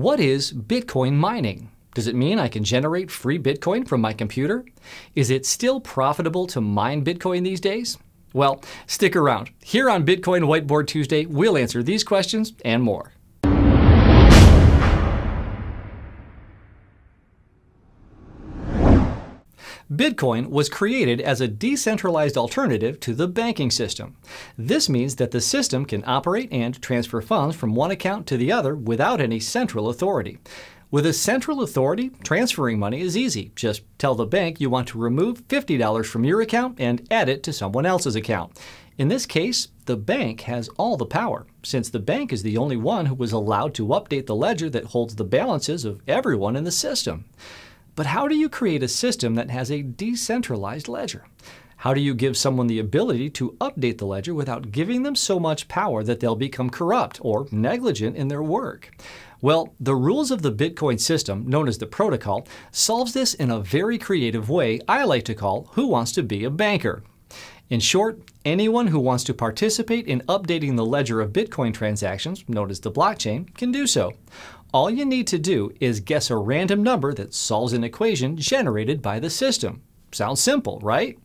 What is Bitcoin mining? Does it mean I can generate free Bitcoin from my computer? Is it still profitable to mine Bitcoin these days? Well, stick around. Here on Bitcoin Whiteboard Tuesday, we'll answer these questions and more. Bitcoin was created as a decentralized alternative to the banking system. This means that the system can operate and transfer funds from one account to the other without any central authority. With a central authority, transferring money is easy. Just tell the bank you want to remove $50 from your account and add it to someone else's account. In this case, the bank has all the power, since the bank is the only one who was allowed to update the ledger that holds the balances of everyone in the system. But how do you create a system that has a decentralized ledger? How do you give someone the ability to update the ledger without giving them so much power that they'll become corrupt or negligent in their work? Well, the rules of the Bitcoin system, known as the protocol, solves this in a very creative way I like to call Who Wants to Be a Banker? In short, anyone who wants to participate in updating the ledger of Bitcoin transactions, known as the blockchain, can do so. All you need to do is guess a random number that solves an equation generated by the system. Sounds simple, right?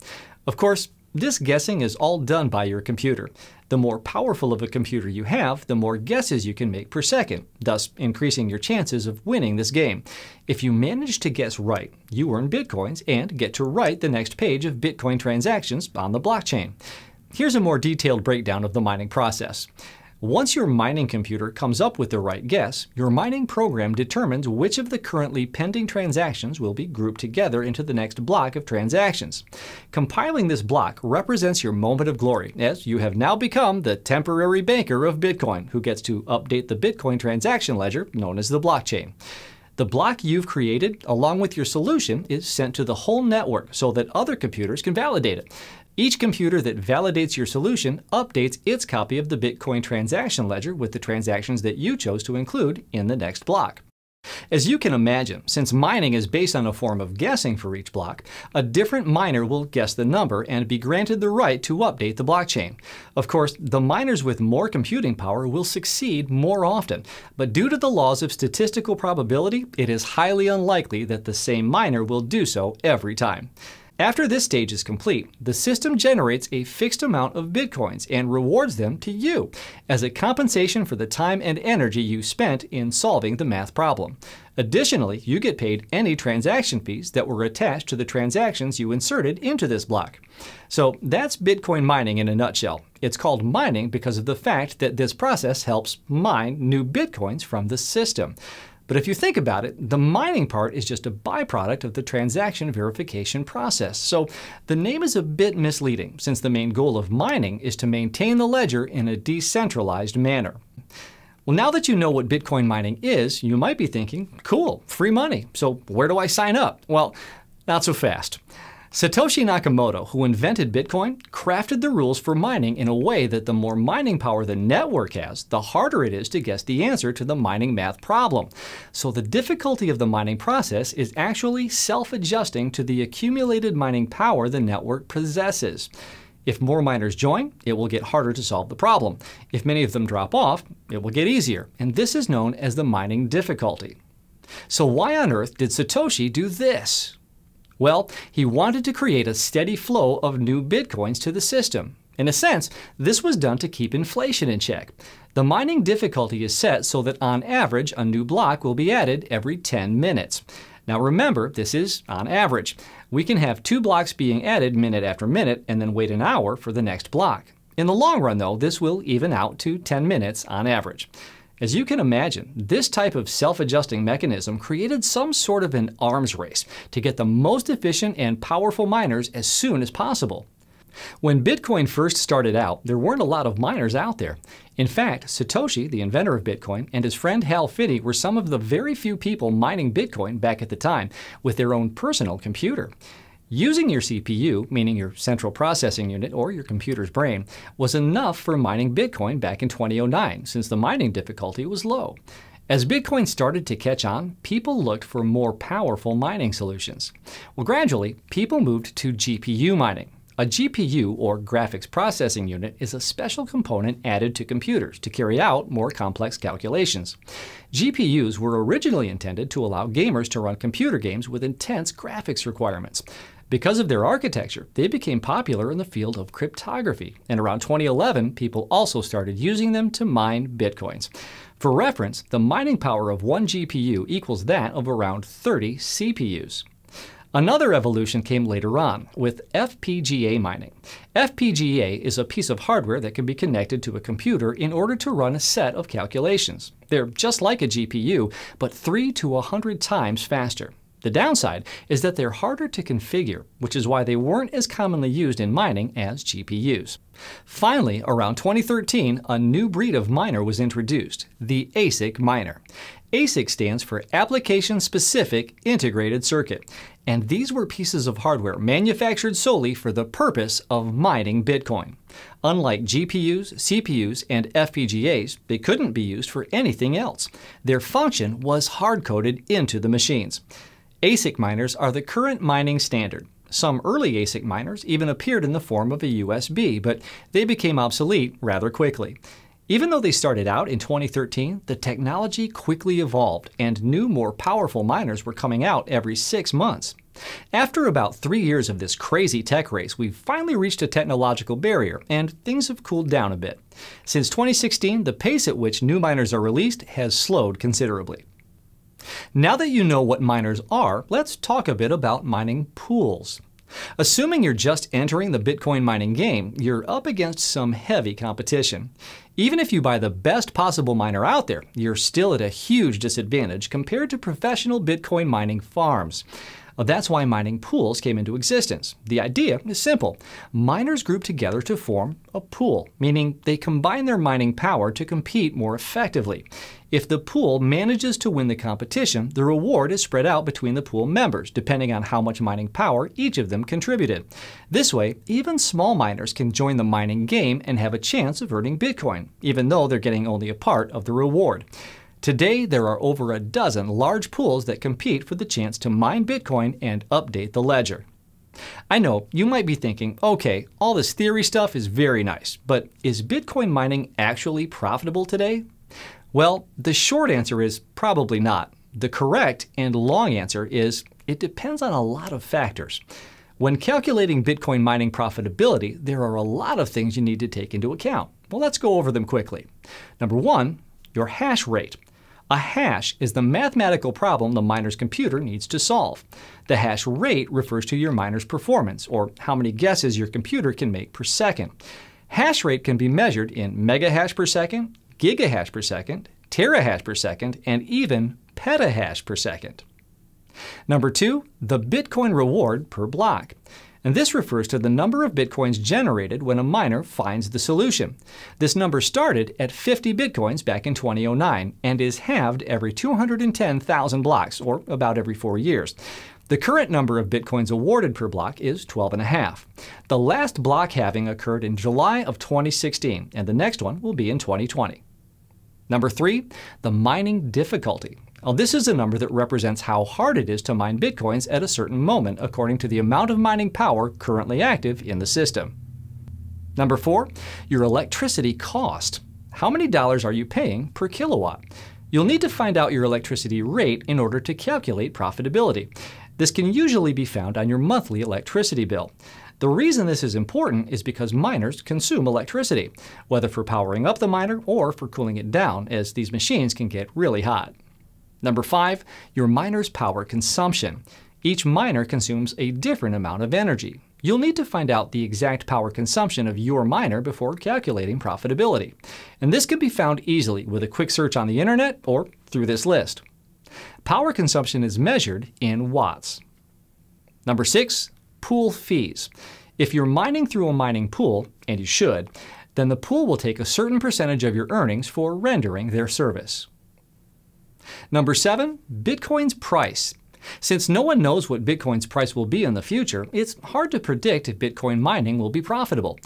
Of course, this guessing is all done by your computer. The more powerful of a computer you have, the more guesses you can make per second, thus increasing your chances of winning this game. If you manage to guess right, you earn bitcoins and get to write the next page of bitcoin transactions on the blockchain. Here's a more detailed breakdown of the mining process. Once your mining computer comes up with the right guess, your mining program determines which of the currently pending transactions will be grouped together into the next block of transactions. Compiling this block represents your moment of glory, as you have now become the temporary banker of Bitcoin, who gets to update the Bitcoin transaction ledger known as the blockchain. The block you've created, along with your solution, is sent to the whole network so that other computers can validate it. Each computer that validates your solution updates its copy of the Bitcoin transaction ledger with the transactions that you chose to include in the next block. As you can imagine, since mining is based on a form of guessing for each block, a different miner will guess the number and be granted the right to update the blockchain. Of course, the miners with more computing power will succeed more often, but due to the laws of statistical probability, it is highly unlikely that the same miner will do so every time. After this stage is complete, the system generates a fixed amount of bitcoins and rewards them to you as a compensation for the time and energy you spent in solving the math problem. Additionally, you get paid any transaction fees that were attached to the transactions you inserted into this block. So that's Bitcoin mining in a nutshell. It's called mining because of the fact that this process helps mine new Bitcoins from the system. But if you think about it, the mining part is just a byproduct of the transaction verification process. So the name is a bit misleading, since the main goal of mining is to maintain the ledger in a decentralized manner. Well, now that you know what Bitcoin mining is, you might be thinking, cool, free money. So where do I sign up? Well, not so fast. Satoshi Nakamoto, who invented Bitcoin, crafted the rules for mining in a way that the more mining power the network has, the harder it is to guess the answer to the mining math problem. So the difficulty of the mining process is actually self-adjusting to the accumulated mining power the network possesses. If more miners join, it will get harder to solve the problem. If many of them drop off, it will get easier. And this is known as the mining difficulty. So why on earth did Satoshi do this? Well, he wanted to create a steady flow of new bitcoins to the system. In a sense, this was done to keep inflation in check. The mining difficulty is set so that on average, a new block will be added every 10 minutes. Now remember, this is on average. We can have two blocks being added minute after minute and then wait an hour for the next block. In the long run, though, this will even out to 10 minutes on average. As you can imagine, this type of self-adjusting mechanism created some sort of an arms race to get the most efficient and powerful miners as soon as possible. When Bitcoin first started out, there weren't a lot of miners out there. In fact, Satoshi, the inventor of Bitcoin, and his friend Hal Finney were some of the very few people mining Bitcoin back at the time with their own personal computer. Using your CPU, meaning your central processing unit or your computer's brain, was enough for mining Bitcoin back in 2009 since the mining difficulty was low. As Bitcoin started to catch on, people looked for more powerful mining solutions. Well, gradually, people moved to GPU mining. A GPU, or graphics processing unit, is a special component added to computers to carry out more complex calculations. GPUs were originally intended to allow gamers to run computer games with intense graphics requirements. Because of their architecture, they became popular in the field of cryptography, and around 2011, people also started using them to mine bitcoins. For reference, the mining power of one GPU equals that of around 30 CPUs. Another evolution came later on with FPGA mining. FPGA is a piece of hardware that can be connected to a computer in order to run a set of calculations. They're just like a GPU, but 3 to 100 times faster. The downside is that they're harder to configure, which is why they weren't as commonly used in mining as GPUs. Finally, around 2013, a new breed of miner was introduced, the ASIC miner. ASIC stands for Application Specific Integrated Circuit, and these were pieces of hardware manufactured solely for the purpose of mining Bitcoin. Unlike GPUs, CPUs, and FPGAs, they couldn't be used for anything else. Their function was hard coded into the machines. ASIC miners are the current mining standard. Some early ASIC miners even appeared in the form of a USB, but they became obsolete rather quickly. Even though they started out in 2013, the technology quickly evolved and new, more powerful miners were coming out every six months. After about three years of this crazy tech race, we've finally reached a technological barrier and things have cooled down a bit. Since 2016, the pace at which new miners are released has slowed considerably. Now that you know what miners are, let's talk a bit about mining pools. Assuming you're just entering the Bitcoin mining game, you're up against some heavy competition. Even if you buy the best possible miner out there, you're still at a huge disadvantage compared to professional Bitcoin mining farms. That's why mining pools came into existence. The idea is simple. Miners group together to form a pool, meaning they combine their mining power to compete more effectively. If the pool manages to win the competition, the reward is spread out between the pool members, depending on how much mining power each of them contributed. This way, even small miners can join the mining game and have a chance of earning Bitcoin, even though they're getting only a part of the reward. Today, there are over a dozen large pools that compete for the chance to mine Bitcoin and update the ledger. I know you might be thinking, okay, all this theory stuff is very nice, but is Bitcoin mining actually profitable today? Well, the short answer is probably not. The correct and long answer is it depends on a lot of factors. When calculating Bitcoin mining profitability, there are a lot of things you need to take into account. Well, let's go over them quickly. Number one, your hash rate. A hash is the mathematical problem the miner's computer needs to solve. The hash rate refers to your miner's performance, or how many guesses your computer can make per second. Hash rate can be measured in megahash per second, gigahash per second, terahash per second, and even petahash per second. Number two, the Bitcoin reward per block and this refers to the number of bitcoins generated when a miner finds the solution. This number started at 50 bitcoins back in 2009 and is halved every 210,000 blocks, or about every four years. The current number of bitcoins awarded per block is 12 and a half. The last block halving occurred in July of 2016, and the next one will be in 2020. Number three, the mining difficulty. Now, this is a number that represents how hard it is to mine bitcoins at a certain moment according to the amount of mining power currently active in the system. Number four, your electricity cost. How many dollars are you paying per kilowatt? You'll need to find out your electricity rate in order to calculate profitability. This can usually be found on your monthly electricity bill. The reason this is important is because miners consume electricity, whether for powering up the miner or for cooling it down, as these machines can get really hot. Number five, your miner's power consumption. Each miner consumes a different amount of energy. You'll need to find out the exact power consumption of your miner before calculating profitability. And this can be found easily with a quick search on the internet or through this list. Power consumption is measured in watts. Number six, pool fees. If you're mining through a mining pool, and you should, then the pool will take a certain percentage of your earnings for rendering their service. Number seven, Bitcoin's price. Since no one knows what Bitcoin's price will be in the future, it's hard to predict if Bitcoin mining will be profitable.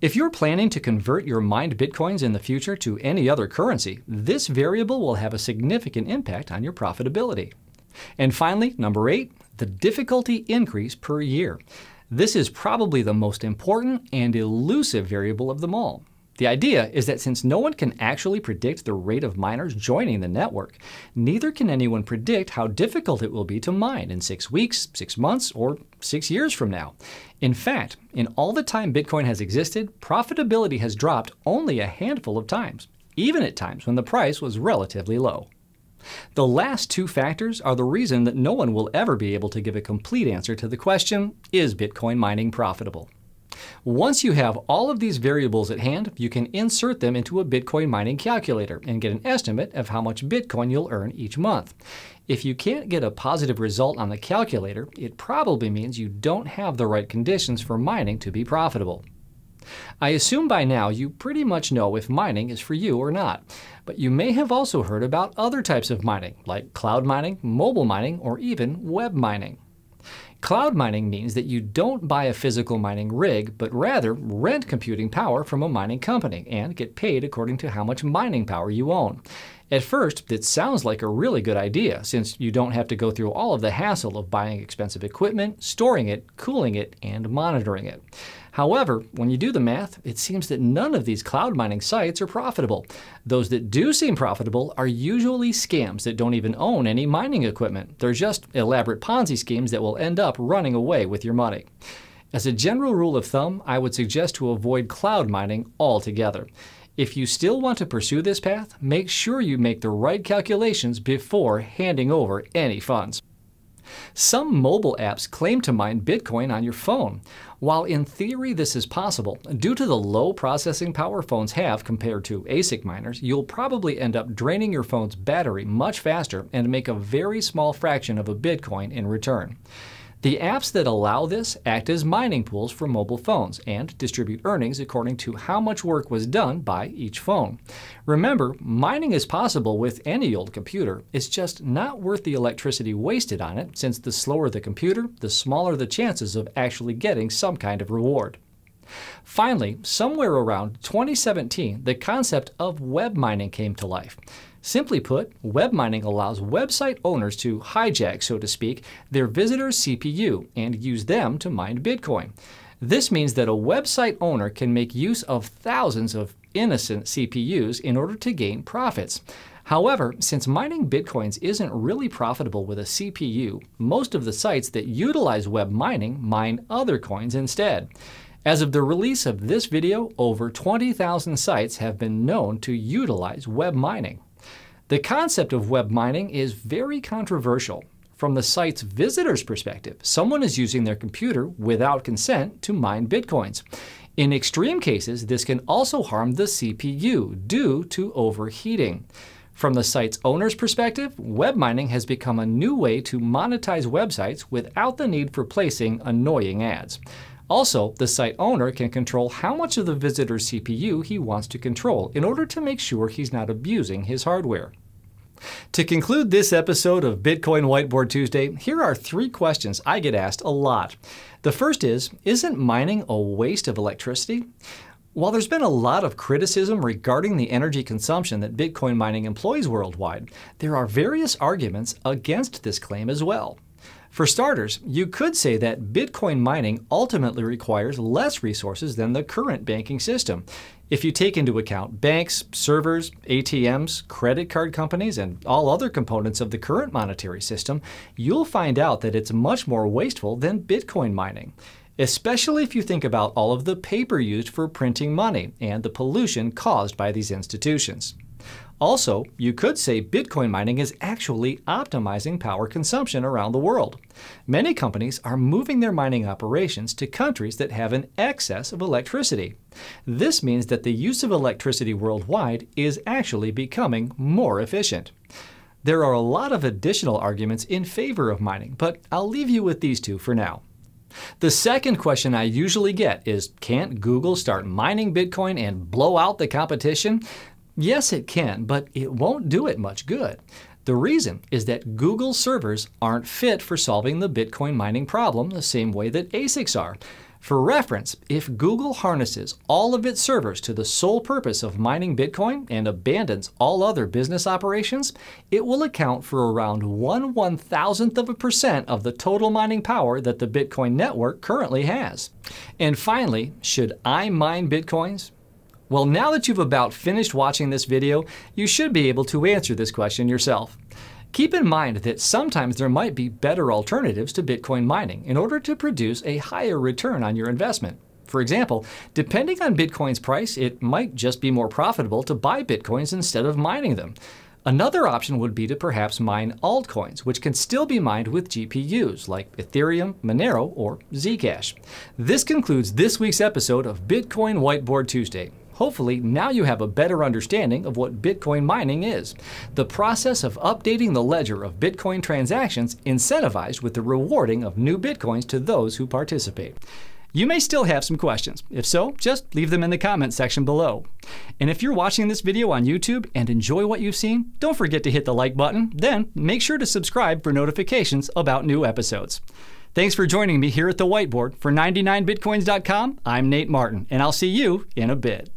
If you're planning to convert your mined Bitcoins in the future to any other currency, this variable will have a significant impact on your profitability. And finally, number eight, the difficulty increase per year. This is probably the most important and elusive variable of them all. The idea is that since no one can actually predict the rate of miners joining the network, neither can anyone predict how difficult it will be to mine in six weeks, six months, or six years from now. In fact, in all the time Bitcoin has existed, profitability has dropped only a handful of times, even at times when the price was relatively low. The last two factors are the reason that no one will ever be able to give a complete answer to the question, is Bitcoin mining profitable? Once you have all of these variables at hand, you can insert them into a Bitcoin mining calculator and get an estimate of how much Bitcoin you'll earn each month. If you can't get a positive result on the calculator, it probably means you don't have the right conditions for mining to be profitable. I assume by now you pretty much know if mining is for you or not, but you may have also heard about other types of mining, like cloud mining, mobile mining, or even web mining. Cloud mining means that you don't buy a physical mining rig, but rather rent computing power from a mining company and get paid according to how much mining power you own. At first, it sounds like a really good idea since you don't have to go through all of the hassle of buying expensive equipment, storing it, cooling it, and monitoring it. However, when you do the math, it seems that none of these cloud mining sites are profitable. Those that do seem profitable are usually scams that don't even own any mining equipment. They're just elaborate Ponzi schemes that will end up running away with your money. As a general rule of thumb, I would suggest to avoid cloud mining altogether. If you still want to pursue this path, make sure you make the right calculations before handing over any funds. Some mobile apps claim to mine Bitcoin on your phone. While in theory this is possible, due to the low processing power phones have compared to ASIC miners, you'll probably end up draining your phone's battery much faster and make a very small fraction of a Bitcoin in return. The apps that allow this act as mining pools for mobile phones and distribute earnings according to how much work was done by each phone. Remember, mining is possible with any old computer. It's just not worth the electricity wasted on it since the slower the computer, the smaller the chances of actually getting some kind of reward. Finally, somewhere around 2017, the concept of web mining came to life. Simply put, web mining allows website owners to hijack, so to speak, their visitor's CPU and use them to mine Bitcoin. This means that a website owner can make use of thousands of innocent CPUs in order to gain profits. However, since mining bitcoins isn't really profitable with a CPU, most of the sites that utilize web mining mine other coins instead. As of the release of this video, over 20,000 sites have been known to utilize web mining. The concept of web mining is very controversial. From the site's visitor's perspective, someone is using their computer without consent to mine bitcoins. In extreme cases, this can also harm the CPU due to overheating. From the site's owner's perspective, web mining has become a new way to monetize websites without the need for placing annoying ads. Also, the site owner can control how much of the visitor's CPU he wants to control in order to make sure he's not abusing his hardware. To conclude this episode of Bitcoin Whiteboard Tuesday, here are three questions I get asked a lot. The first is Isn't mining a waste of electricity? While there's been a lot of criticism regarding the energy consumption that Bitcoin mining employs worldwide, there are various arguments against this claim as well. For starters, you could say that Bitcoin mining ultimately requires less resources than the current banking system. If you take into account banks, servers, ATMs, credit card companies, and all other components of the current monetary system, you'll find out that it's much more wasteful than Bitcoin mining especially if you think about all of the paper used for printing money and the pollution caused by these institutions. Also, you could say Bitcoin mining is actually optimizing power consumption around the world. Many companies are moving their mining operations to countries that have an excess of electricity. This means that the use of electricity worldwide is actually becoming more efficient. There are a lot of additional arguments in favor of mining, but I'll leave you with these two for now. The second question I usually get is Can't Google start mining Bitcoin and blow out the competition? Yes, it can, but it won't do it much good. The reason is that Google servers aren't fit for solving the Bitcoin mining problem the same way that ASICs are. For reference, if Google harnesses all of its servers to the sole purpose of mining Bitcoin and abandons all other business operations, it will account for around 1 1,000th of a percent of the total mining power that the Bitcoin network currently has. And finally, should I mine Bitcoins? Well, now that you've about finished watching this video, you should be able to answer this question yourself. Keep in mind that sometimes there might be better alternatives to Bitcoin mining in order to produce a higher return on your investment. For example, depending on Bitcoin's price, it might just be more profitable to buy Bitcoins instead of mining them. Another option would be to perhaps mine altcoins, which can still be mined with GPUs like Ethereum, Monero, or Zcash. This concludes this week's episode of Bitcoin Whiteboard Tuesday. Hopefully, now you have a better understanding of what Bitcoin mining is. The process of updating the ledger of Bitcoin transactions incentivized with the rewarding of new Bitcoins to those who participate. You may still have some questions. If so, just leave them in the comments section below. And if you're watching this video on YouTube and enjoy what you've seen, don't forget to hit the like button. Then make sure to subscribe for notifications about new episodes. Thanks for joining me here at the whiteboard. For 99bitcoins.com, I'm Nate Martin, and I'll see you in a bit.